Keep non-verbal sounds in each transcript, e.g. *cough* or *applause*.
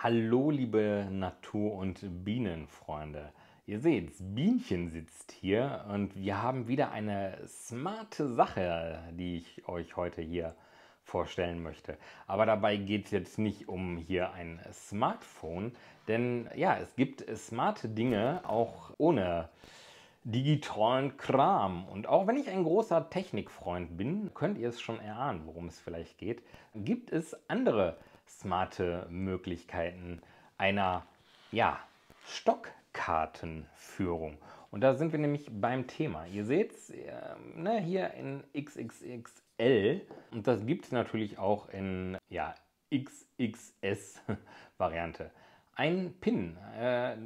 Hallo, liebe Natur- und Bienenfreunde. Ihr seht, Bienchen sitzt hier und wir haben wieder eine smarte Sache, die ich euch heute hier vorstellen möchte. Aber dabei geht es jetzt nicht um hier ein Smartphone, denn ja, es gibt smarte Dinge auch ohne digitalen Kram. Und auch wenn ich ein großer Technikfreund bin, könnt ihr es schon erahnen, worum es vielleicht geht, gibt es andere smarte Möglichkeiten einer ja, Stockkartenführung. Und da sind wir nämlich beim Thema. Ihr seht es äh, ne, hier in XXXL und das gibt es natürlich auch in ja, XXS-Variante. Ein Pin, äh,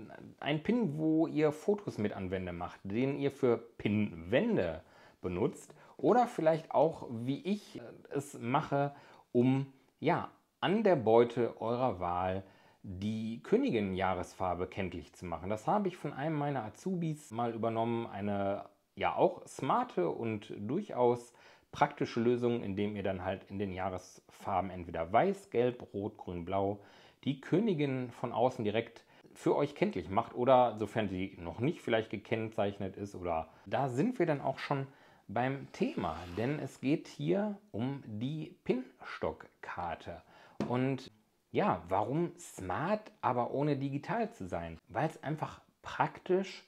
ein Pin, wo ihr Fotos mit an macht, den ihr für Pinwände benutzt oder vielleicht auch, wie ich äh, es mache, um ja an der Beute eurer Wahl die Königin-Jahresfarbe kenntlich zu machen. Das habe ich von einem meiner Azubis mal übernommen. Eine ja auch smarte und durchaus praktische Lösung, indem ihr dann halt in den Jahresfarben entweder weiß, gelb, rot, grün, blau die Königin von außen direkt für euch kenntlich macht oder sofern sie noch nicht vielleicht gekennzeichnet ist oder da sind wir dann auch schon beim Thema, denn es geht hier um die Pinstockkarte. Und ja, warum smart, aber ohne digital zu sein? Weil es einfach praktisch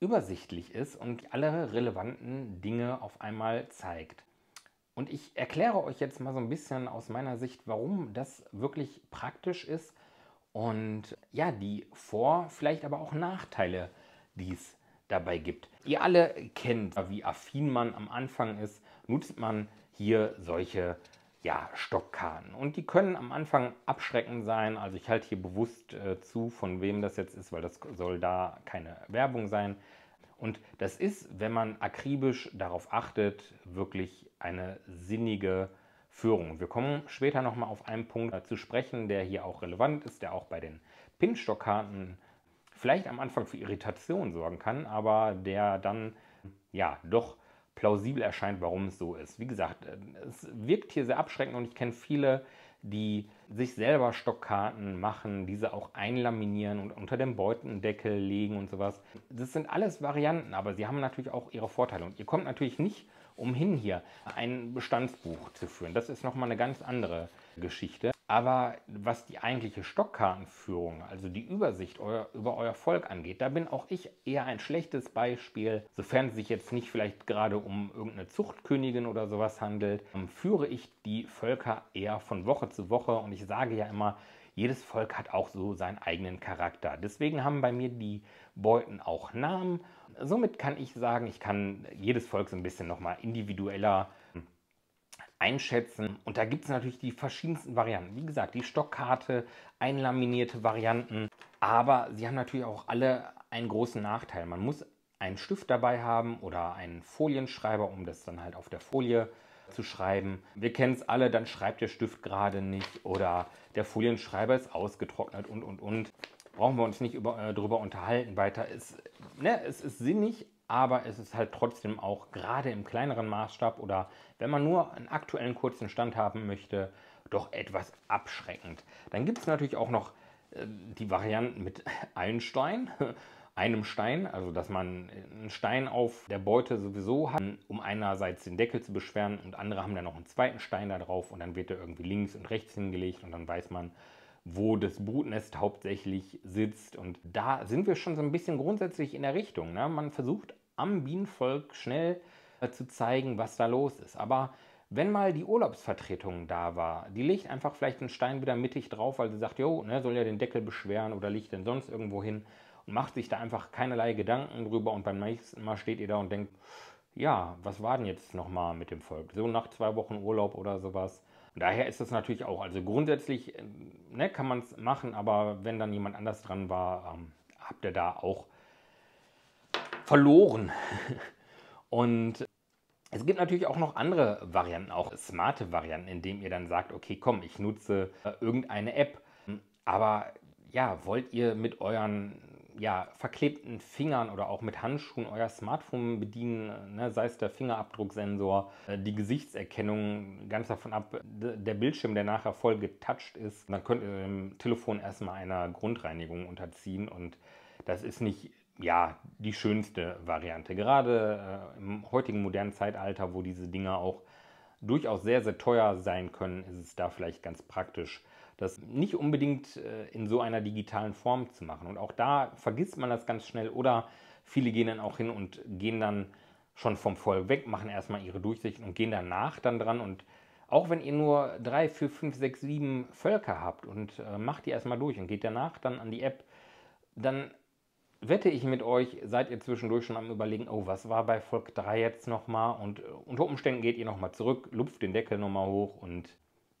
übersichtlich ist und alle relevanten Dinge auf einmal zeigt. Und ich erkläre euch jetzt mal so ein bisschen aus meiner Sicht, warum das wirklich praktisch ist und ja, die Vor-, vielleicht aber auch Nachteile, die es dabei gibt. Ihr alle kennt, wie affin man am Anfang ist, nutzt man hier solche ja, Stockkarten. Und die können am Anfang abschreckend sein. Also ich halte hier bewusst äh, zu, von wem das jetzt ist, weil das soll da keine Werbung sein. Und das ist, wenn man akribisch darauf achtet, wirklich eine sinnige Führung. Wir kommen später nochmal auf einen Punkt äh, zu sprechen, der hier auch relevant ist, der auch bei den Pinstockkarten vielleicht am Anfang für Irritation sorgen kann, aber der dann ja doch plausibel erscheint, warum es so ist. Wie gesagt, ähm, es wirkt hier sehr abschreckend und ich kenne viele, die sich selber Stockkarten machen, diese auch einlaminieren und unter dem Beutendeckel legen und sowas. Das sind alles Varianten, aber sie haben natürlich auch ihre Vorteile. Und ihr kommt natürlich nicht umhin, hier ein Bestandsbuch zu führen. Das ist nochmal eine ganz andere Geschichte. Aber was die eigentliche Stockkartenführung, also die Übersicht euer, über euer Volk angeht, da bin auch ich eher ein schlechtes Beispiel. Sofern es sich jetzt nicht vielleicht gerade um irgendeine Zuchtkönigin oder sowas handelt, ähm, führe ich die Völker eher von Woche zu Woche. Und ich sage ja immer, jedes Volk hat auch so seinen eigenen Charakter. Deswegen haben bei mir die Beuten auch Namen. Somit kann ich sagen, ich kann jedes Volk so ein bisschen nochmal individueller einschätzen. Und da gibt es natürlich die verschiedensten Varianten. Wie gesagt, die Stockkarte, einlaminierte Varianten. Aber sie haben natürlich auch alle einen großen Nachteil. Man muss einen Stift dabei haben oder einen Folienschreiber, um das dann halt auf der Folie zu schreiben. Wir kennen es alle, dann schreibt der Stift gerade nicht oder der Folienschreiber ist ausgetrocknet und und und. Brauchen wir uns nicht über, äh, darüber unterhalten weiter. Es, ne, es ist sinnig, aber es ist halt trotzdem auch gerade im kleineren Maßstab oder wenn man nur einen aktuellen kurzen Stand haben möchte, doch etwas abschreckend. Dann gibt es natürlich auch noch äh, die Varianten mit *laughs* Einstein *laughs* einem Stein, also dass man einen Stein auf der Beute sowieso hat, um einerseits den Deckel zu beschweren und andere haben dann noch einen zweiten Stein da drauf und dann wird er irgendwie links und rechts hingelegt und dann weiß man, wo das Brutnest hauptsächlich sitzt. Und da sind wir schon so ein bisschen grundsätzlich in der Richtung. Ne? Man versucht am Bienenvolk schnell äh, zu zeigen, was da los ist. Aber wenn mal die Urlaubsvertretung da war, die legt einfach vielleicht einen Stein wieder mittig drauf, weil sie sagt, jo, ne, soll ja den Deckel beschweren oder liegt denn sonst irgendwo hin und macht sich da einfach keinerlei Gedanken drüber und beim nächsten Mal steht ihr da und denkt, ja, was war denn jetzt nochmal mit dem Volk? So nach zwei Wochen Urlaub oder sowas. Und daher ist das natürlich auch, also grundsätzlich äh, ne, kann man es machen, aber wenn dann jemand anders dran war, ähm, habt ihr da auch verloren. *laughs* Und es gibt natürlich auch noch andere Varianten, auch smarte Varianten, indem ihr dann sagt, okay, komm, ich nutze äh, irgendeine App. Aber ja, wollt ihr mit euren ja, verklebten Fingern oder auch mit Handschuhen euer Smartphone bedienen, ne? sei es der Fingerabdrucksensor, äh, die Gesichtserkennung, ganz davon ab, der Bildschirm, der nachher voll getoucht ist, dann könnt ihr dem Telefon erstmal einer Grundreinigung unterziehen und das ist nicht ja, die schönste Variante. Gerade äh, im heutigen modernen Zeitalter, wo diese Dinger auch durchaus sehr, sehr teuer sein können, ist es da vielleicht ganz praktisch, das nicht unbedingt äh, in so einer digitalen Form zu machen. Und auch da vergisst man das ganz schnell oder viele gehen dann auch hin und gehen dann schon vom Volk weg, machen erstmal ihre Durchsicht und gehen danach dann dran. Und auch wenn ihr nur drei, vier, fünf, sechs, sieben Völker habt und äh, macht die erstmal durch und geht danach dann an die App, dann wette ich mit euch, seid ihr zwischendurch schon am Überlegen, oh, was war bei Volk 3 jetzt nochmal? Und äh, unter Umständen geht ihr nochmal zurück, lupft den Deckel nochmal hoch und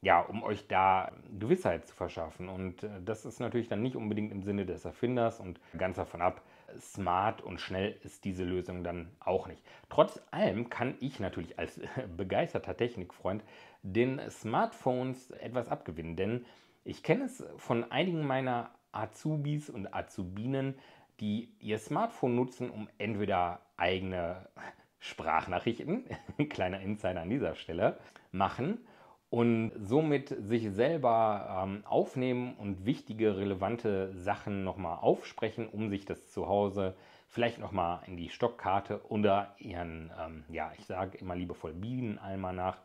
ja, um euch da Gewissheit zu verschaffen. Und äh, das ist natürlich dann nicht unbedingt im Sinne des Erfinders und ganz davon ab, smart und schnell ist diese Lösung dann auch nicht. Trotz allem kann ich natürlich als äh, begeisterter Technikfreund den Smartphones etwas abgewinnen, denn ich kenne es von einigen meiner Azubis und Azubinen, die ihr Smartphone nutzen, um entweder eigene Sprachnachrichten, *laughs* kleiner Insider an dieser Stelle, machen und somit sich selber ähm, aufnehmen und wichtige, relevante Sachen nochmal aufsprechen, um sich das zu Hause vielleicht nochmal in die Stockkarte oder ihren, ähm, ja, ich sage immer liebevoll nach,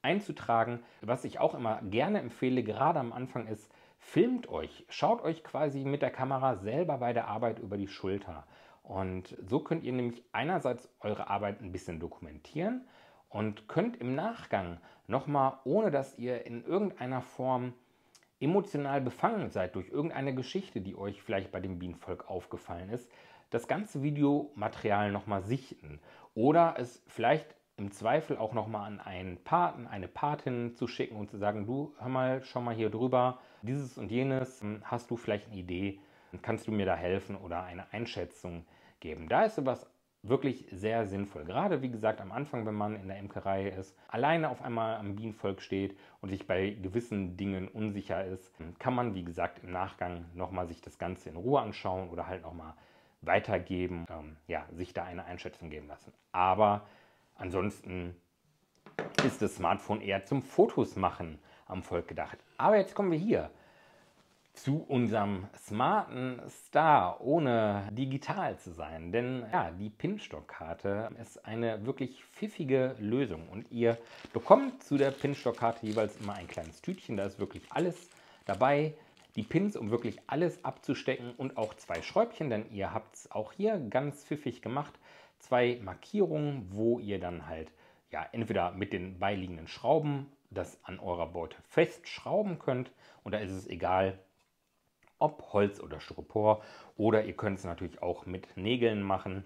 einzutragen. Was ich auch immer gerne empfehle, gerade am Anfang ist, Filmt euch, schaut euch quasi mit der Kamera selber bei der Arbeit über die Schulter. Und so könnt ihr nämlich einerseits eure Arbeit ein bisschen dokumentieren und könnt im Nachgang nochmal, ohne dass ihr in irgendeiner Form emotional befangen seid durch irgendeine Geschichte, die euch vielleicht bei dem Bienenvolk aufgefallen ist, das ganze Videomaterial nochmal sichten oder es vielleicht im Zweifel auch nochmal an einen Paten, eine Patin zu schicken und zu sagen, du, hör mal, schau mal hier drüber, dieses und jenes, hm, hast du vielleicht eine Idee, kannst du mir da helfen oder eine Einschätzung geben. Da ist sowas wirklich sehr sinnvoll. Gerade wie gesagt am Anfang, wenn man in der Imkerei ist, alleine auf einmal am Bienenvolk steht und sich bei gewissen Dingen unsicher ist, hm, kann man wie gesagt im Nachgang nochmal sich das Ganze in Ruhe anschauen oder halt nochmal weitergeben, ähm, ja, sich da eine Einschätzung geben lassen. Aber Ansonsten ist das Smartphone eher zum Fotos machen am Volk gedacht. Aber jetzt kommen wir hier zu unserem smarten Star, ohne digital zu sein. Denn ja, die Pinstock-Karte ist eine wirklich pfiffige Lösung. Und ihr bekommt zu der Pinstock-Karte jeweils immer ein kleines Tütchen. Da ist wirklich alles dabei. Die Pins, um wirklich alles abzustecken und auch zwei Schräubchen, denn ihr habt es auch hier ganz pfiffig gemacht zwei Markierungen, wo ihr dann halt ja entweder mit den beiliegenden Schrauben das an eurer Beute festschrauben könnt und da ist es egal, ob Holz oder Styropor oder ihr könnt es natürlich auch mit Nägeln machen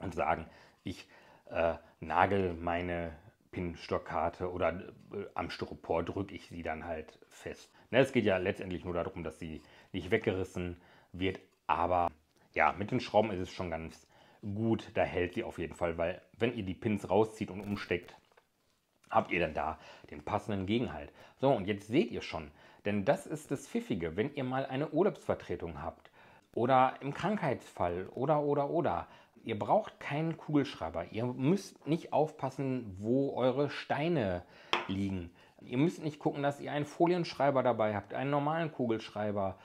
und sagen, ich äh, nagel meine Pinstockkarte oder äh, am Styropor drücke ich sie dann halt fest. Ne, es geht ja letztendlich nur darum, dass sie nicht weggerissen wird, aber ja, mit den Schrauben ist es schon ganz gut, da hält sie auf jeden Fall, weil wenn ihr die Pins rauszieht und umsteckt, habt ihr dann da den passenden Gegenhalt. So, und jetzt seht ihr schon, denn das ist das Pfiffige, wenn ihr mal eine Urlaubsvertretung habt oder im Krankheitsfall oder, oder, oder. Ihr braucht keinen Kugelschreiber. Ihr müsst nicht aufpassen, wo eure Steine liegen. Ihr müsst nicht gucken, dass ihr einen Folienschreiber dabei habt, einen normalen Kugelschreiber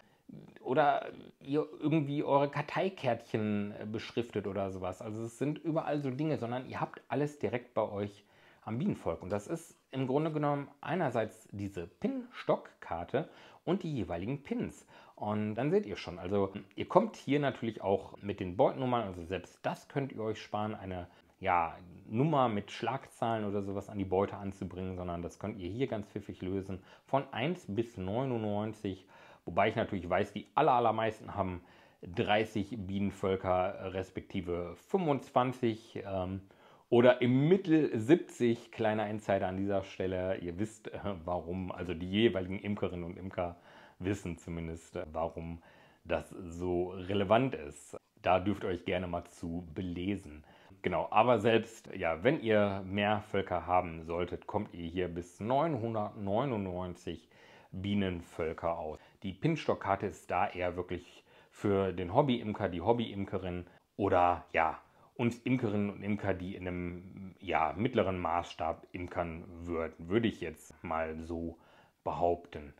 oder ihr irgendwie eure Karteikärtchen äh, beschriftet oder sowas. Also es sind überall so Dinge, sondern ihr habt alles direkt bei euch am Bienenvolk. Und das ist im Grunde genommen einerseits diese pin stockkarte und die jeweiligen Pins. Und dann seht ihr schon, also ihr kommt hier natürlich auch mit den Beutennummern, also selbst das könnt ihr euch sparen, eine ja, Nummer mit Schlagzahlen oder sowas an die Beute anzubringen, sondern das könnt ihr hier ganz pfiffig lösen. Von 1 bis 99 Wobei ich natürlich weiß, die allermeisten haben 30 Bienenvölker respektive 25 ähm, oder im Mittel 70. Kleiner Insider an dieser Stelle. Ihr wisst äh, warum, also die jeweiligen Imkerinnen und Imker wissen zumindest, äh, warum das so relevant ist. Da dürft ihr euch gerne mal zu belesen. Genau, aber selbst, ja, wenn ihr mehr Völker haben solltet, kommt ihr hier bis 999 Bienenvölker aus. Die Pinstockkarte ist da eher wirklich für den Hobby-Imker, die Hobby-Imkerin oder ja, uns Imkerinnen und Imker, die in einem ja, mittleren Maßstab imkern würden, würde ich jetzt mal so behaupten.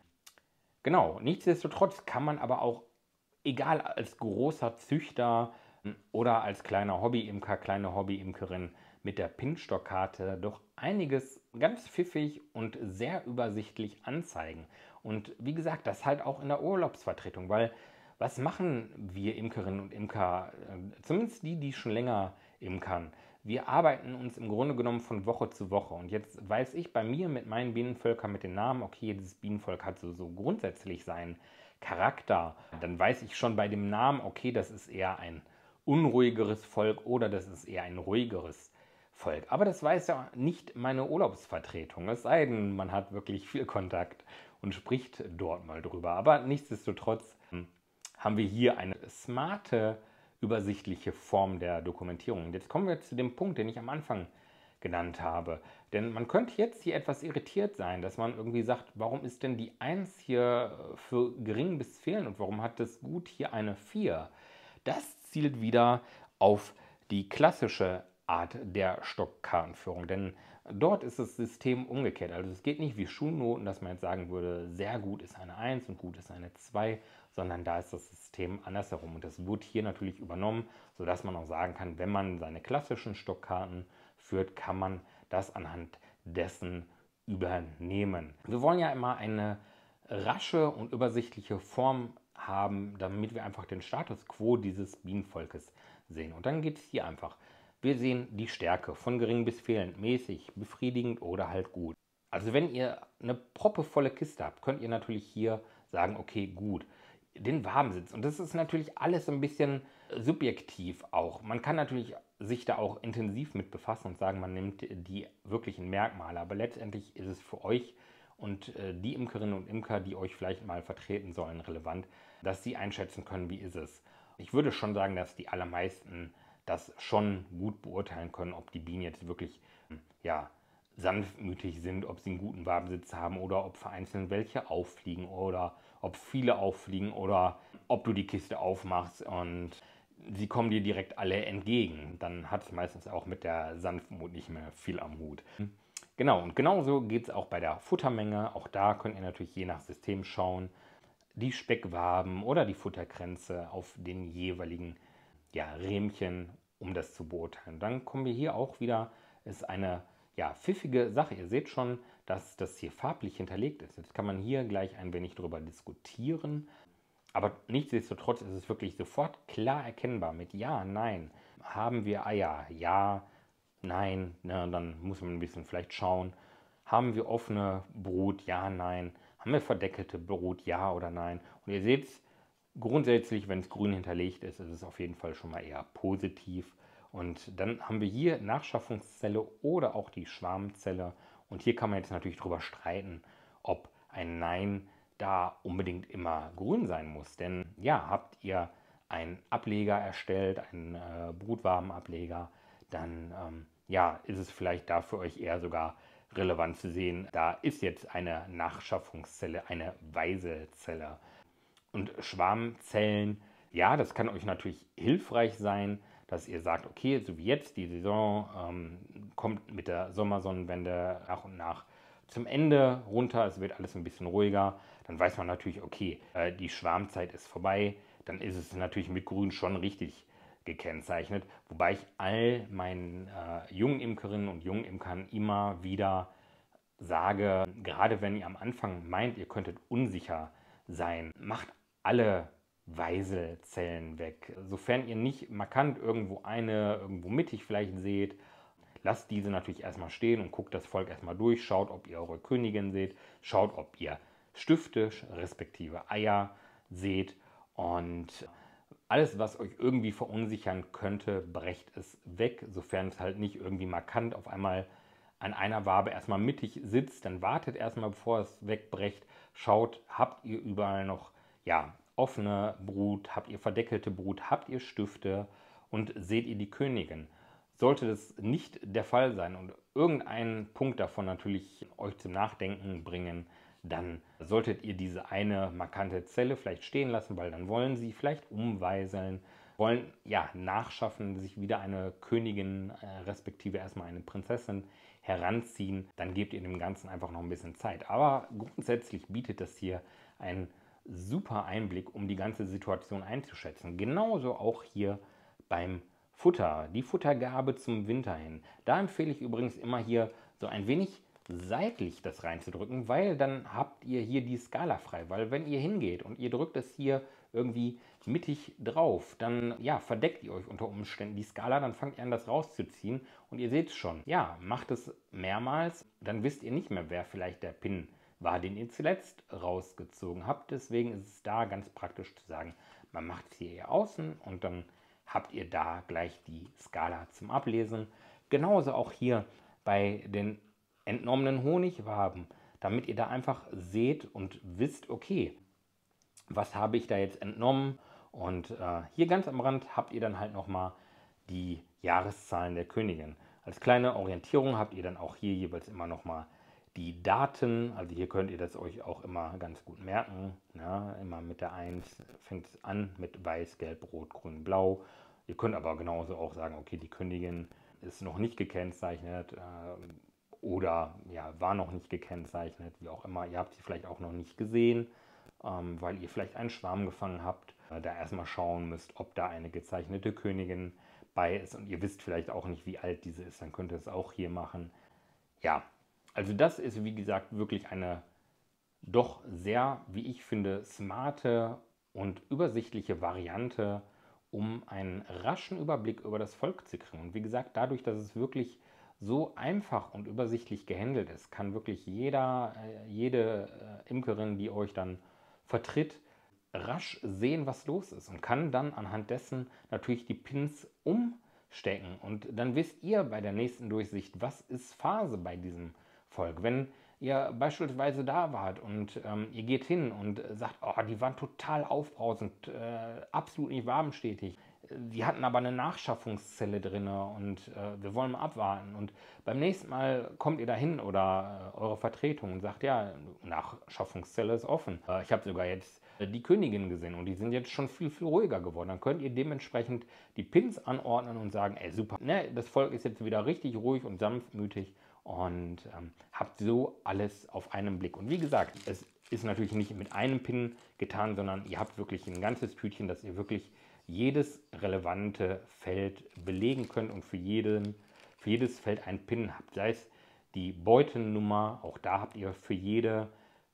Genau, nichtsdestotrotz kann man aber auch, egal als großer Züchter oder als kleiner Hobby-Imker, kleine Hobby-Imkerin, mit der Pinstockkarte doch einiges ganz pfiffig und sehr übersichtlich anzeigen. Und wie gesagt, das halt auch in der Urlaubsvertretung, weil was machen wir Imkerinnen und Imker, äh, zumindest die, die schon länger imkern? Wir arbeiten uns im Grunde genommen von Woche zu Woche. Und jetzt weiß ich bei mir mit meinen Bienenvölkern, mit den Namen, okay, dieses Bienenvolk hat so, so grundsätzlich seinen Charakter. Dann weiß ich schon bei dem Namen, okay, das ist eher ein unruhigeres Volk oder das ist eher ein ruhigeres. Volk. Volk. Aber das weiß ja nicht meine Urlaubsvertretung, es sei denn, man hat wirklich viel Kontakt und spricht dort mal drüber. Aber nichtsdestotrotz ähm, haben wir hier eine smarte, übersichtliche Form der Dokumentierung. Und jetzt kommen wir zu dem Punkt, den ich am Anfang genannt habe. Denn man könnte jetzt hier etwas irritiert sein, dass man irgendwie sagt, warum ist denn die 1 hier äh, für gering bis fehlen und warum hat das Gut hier eine 4? Das zielt wieder auf die klassische Art der Stockkartenführung. Denn dort ist das System umgekehrt. Also es geht nicht wie Schulnoten, dass man jetzt sagen würde, sehr gut ist eine 1 und gut ist eine 2, sondern da ist das System andersherum. Und das wird hier natürlich übernommen, sodass man auch sagen kann, wenn man seine klassischen Stockkarten führt, kann man das anhand dessen übernehmen. Wir wollen ja immer eine rasche und übersichtliche Form haben, damit wir einfach den Status quo dieses Bienenvolkes sehen. Und dann geht es hier einfach wir sehen die Stärke von gering bis fehlend, mäßig, befriedigend oder halt gut. Also wenn ihr eine proppevolle Kiste habt, könnt ihr natürlich hier sagen, okay, gut, den warmen Sitz. Und das ist natürlich alles ein bisschen subjektiv auch. Man kann natürlich sich da auch intensiv mit befassen und sagen, man nimmt die wirklichen Merkmale. Aber letztendlich ist es für euch und äh, die Imkerinnen und Imker, die euch vielleicht mal vertreten sollen, relevant, dass sie einschätzen können, wie ist es. Ich würde schon sagen, dass die allermeisten das schon gut beurteilen können, ob die Bienen jetzt wirklich hm, ja, sanftmütig sind, ob sie einen guten Wabensitz haben oder ob vereinzelt welche auffliegen oder ob viele auffliegen oder ob du die Kiste aufmachst und sie kommen dir direkt alle entgegen. Dann hat es meistens auch mit der Sanftmut nicht mehr viel am Hut. Hm. Genau, und genauso geht es auch bei der Futtermenge. Auch da könnt ihr natürlich je nach System schauen. Die Speckwaben oder die Futterkränze auf den jeweiligen ja, Rähmchen, um das zu beurteilen. Dann kommen wir hier auch wieder, ist eine ja, pfiffige Sache. Ihr seht schon, dass das hier farblich hinterlegt ist. Jetzt kann man hier gleich ein wenig darüber diskutieren. Aber nichtsdestotrotz ist es wirklich sofort klar erkennbar mit Ja, Nein. Haben wir Eier? Ja, Nein. Na, ne, dann muss man ein bisschen vielleicht schauen. Haben wir offene Brut? Ja, Nein. Haben wir verdeckelte Brut? Ja oder Nein? Und ihr seht es, grundsätzlich, wenn es grün hinterlegt ist, ist es auf jeden Fall schon mal eher positiv. Und dann haben wir hier Nachschaffungszelle oder auch die Schwarmzelle. Und hier kann man jetzt natürlich drüber streiten, ob ein Nein da unbedingt immer grün sein muss. Denn ja, habt ihr einen Ableger erstellt, einen äh, Brutwabenableger, dann ähm, ja, ist es vielleicht da für euch eher sogar relevant zu sehen. Da ist jetzt eine Nachschaffungszelle, eine weise Zelle und Schwarmzellen. Ja, das kann euch natürlich hilfreich sein, dass ihr sagt, okay, so wie jetzt, die Saison ähm, kommt mit der Sommersonnenwende nach und nach zum Ende runter, es wird alles ein bisschen ruhiger, dann weiß man natürlich, okay, äh, die Schwarmzeit ist vorbei, dann ist es natürlich mit Grün schon richtig gekennzeichnet, wobei ich all meinen äh, jungen Imkerinnen und jungen Imkern immer wieder sage, gerade wenn ihr am Anfang meint, ihr könntet unsicher sein, macht alle Weiselzellen weg. Sofern ihr nicht markant irgendwo eine irgendwo mittig vielleicht seht, lasst diese natürlich erstmal stehen und guckt das Volk erstmal durch, schaut, ob ihr eure Königin seht, schaut, ob ihr Stifte respektive Eier seht und alles, was euch irgendwie verunsichern könnte, brecht es weg, sofern es halt nicht irgendwie markant auf einmal an einer Wabe erstmal mittig sitzt, dann wartet erstmal, bevor es wegbrecht, schaut, habt ihr überall noch ja, offene Brut, habt ihr verdeckelte Brut, habt ihr Stifte und seht ihr die Königin. Sollte das nicht der Fall sein und irgendeinen Punkt davon natürlich euch zum Nachdenken bringen, dann solltet ihr diese eine markante Zelle vielleicht stehen lassen, weil dann wollen sie vielleicht umweiseln, wollen ja nachschaffen, sich wieder eine Königin äh, respektive erstmal eine Prinzessin heranziehen. Dann gebt ihr dem Ganzen einfach noch ein bisschen Zeit. Aber grundsätzlich bietet das hier ein super Einblick, um die ganze Situation einzuschätzen. Genauso auch hier beim Futter, die Futtergabe zum Winter hin. Da empfehle ich übrigens immer hier so ein wenig seitlich das reinzudrücken, weil dann habt ihr hier die Skala frei, weil wenn ihr hingeht und ihr drückt es hier irgendwie mittig drauf, dann ja, verdeckt ihr euch unter Umständen die Skala, dann fangt ihr an, das rauszuziehen und ihr seht es schon. Ja, macht es mehrmals, dann wisst ihr nicht mehr, wer vielleicht der Pin ist war, den ihr zuletzt rausgezogen habt. Deswegen ist es da ganz praktisch zu sagen, man macht hier hier außen und dann habt ihr da gleich die Skala zum Ablesen. Genauso auch hier bei den entnommenen Honigwaben, damit ihr da einfach seht und wisst, okay, was habe ich da jetzt entnommen? Und äh, hier ganz am Rand habt ihr dann halt nochmal die Jahreszahlen der Königin. Als kleine Orientierung habt ihr dann auch hier jeweils immer nochmal die Daten, also hier könnt ihr das euch auch immer ganz gut merken, ja, ne? immer mit der 1 fängt es an mit weiß, gelb, rot, grün, blau. Ihr könnt aber genauso auch sagen, okay, die Königin ist noch nicht gekennzeichnet äh, oder ja, war noch nicht gekennzeichnet, wie auch immer. Ihr habt sie vielleicht auch noch nicht gesehen, ähm, weil ihr vielleicht einen Schwarm gefangen habt, äh, da erstmal schauen müsst, ob da eine gezeichnete Königin bei ist und ihr wisst vielleicht auch nicht, wie alt diese ist, dann könnt ihr es auch hier machen. Ja, also das ist, wie gesagt, wirklich eine doch sehr, wie ich finde, smarte und übersichtliche Variante, um einen raschen Überblick über das Volk zu kriegen. Und wie gesagt, dadurch, dass es wirklich so einfach und übersichtlich gehandelt ist, kann wirklich jeder, äh, jede äh, Imkerin, die euch dann vertritt, rasch sehen, was los ist und kann dann anhand dessen natürlich die Pins umstecken. Und dann wisst ihr bei der nächsten Durchsicht, was ist Phase bei diesem Volk. Wenn ihr beispielsweise da wart und ähm, ihr geht hin und sagt, oh, die waren total aufbrausend, äh, absolut nicht wabenstetig. Die hatten aber eine Nachschaffungszelle drin und äh, wir wollen mal abwarten. Und beim nächsten Mal kommt ihr dahin oder äh, eure Vertretung und sagt, ja, Nachschaffungszelle ist offen. Äh, ich habe sogar jetzt äh, die Königin gesehen und die sind jetzt schon viel, viel ruhiger geworden. Dann könnt ihr dementsprechend die Pins anordnen und sagen, ey super, ne, das Volk ist jetzt wieder richtig ruhig und sanftmütig und ähm, habt so alles auf einen Blick. Und wie gesagt, es ist natürlich nicht mit einem Pin getan, sondern ihr habt wirklich ein ganzes Tütchen, dass ihr wirklich jedes relevante Feld belegen könnt und für, jeden, für jedes Feld einen Pin habt. Sei es die Beutennummer, auch da habt ihr für jede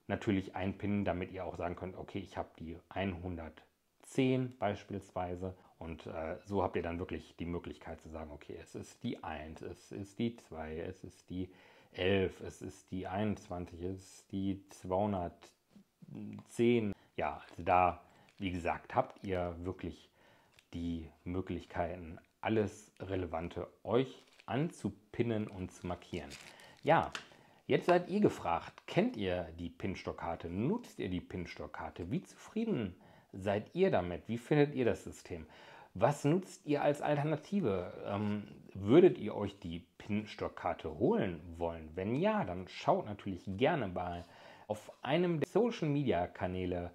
natürlich einen Pin, damit ihr auch sagen könnt, okay, ich habe die 110 beispielsweise und äh, so habt ihr dann wirklich die Möglichkeit zu sagen, okay, es ist die 1, es ist die 2, es ist die 11, es ist die 21, es ist die 210. Ja, also da, wie gesagt, habt ihr wirklich die Möglichkeiten, alles Relevante euch anzupinnen und zu markieren. Ja, jetzt seid ihr gefragt, kennt ihr die Pinstockkarte? Nutzt ihr die Pinstockkarte? Wie zufrieden seid ihr damit? Wie findet ihr das System? Was nutzt ihr als Alternative? Ähm, würdet ihr euch die Pinstockkarte holen wollen? Wenn ja, dann schaut natürlich gerne mal auf einem der Social Media Kanäle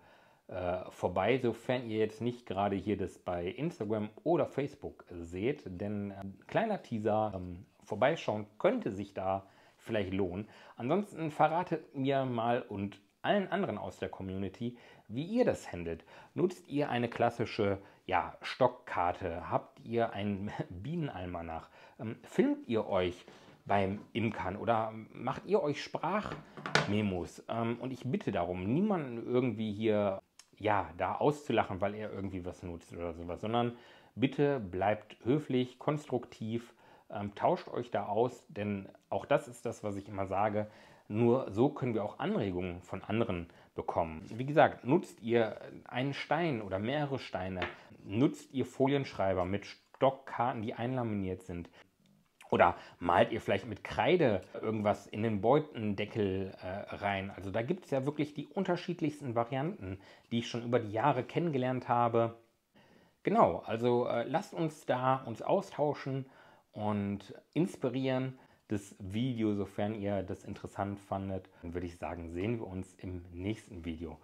äh, vorbei, sofern ihr jetzt nicht gerade hier das bei Instagram oder Facebook seht. Denn ein ähm, kleiner Teaser, ähm, vorbeischauen könnte sich da vielleicht lohnen. Ansonsten verratet mir mal und allen anderen aus der Community, wie ihr das handelt. Nutzt ihr eine klassische ja, Stockkarte? Habt ihr einen *laughs* Bienenalmanach? Ähm, filmt ihr euch beim Imkern oder macht ihr euch Sprachmemos? Ähm, und ich bitte darum, niemanden irgendwie hier ja, da auszulachen, weil er irgendwie was nutzt oder sowas, sondern bitte bleibt höflich, konstruktiv, ähm, tauscht euch da aus, denn auch das ist das, was ich immer sage. Nur so können wir auch Anregungen von anderen bekommen. Wie gesagt, nutzt ihr einen Stein oder mehrere Steine, Nutzt ihr Folienschreiber mit Stockkarten, die einlaminiert sind? Oder malt ihr vielleicht mit Kreide irgendwas in den Beutendeckel äh, rein? Also da gibt es ja wirklich die unterschiedlichsten Varianten, die ich schon über die Jahre kennengelernt habe. Genau, also äh, lasst uns da uns austauschen und inspirieren das Video, sofern ihr das interessant fandet. Dann würde ich sagen, sehen wir uns im nächsten Video.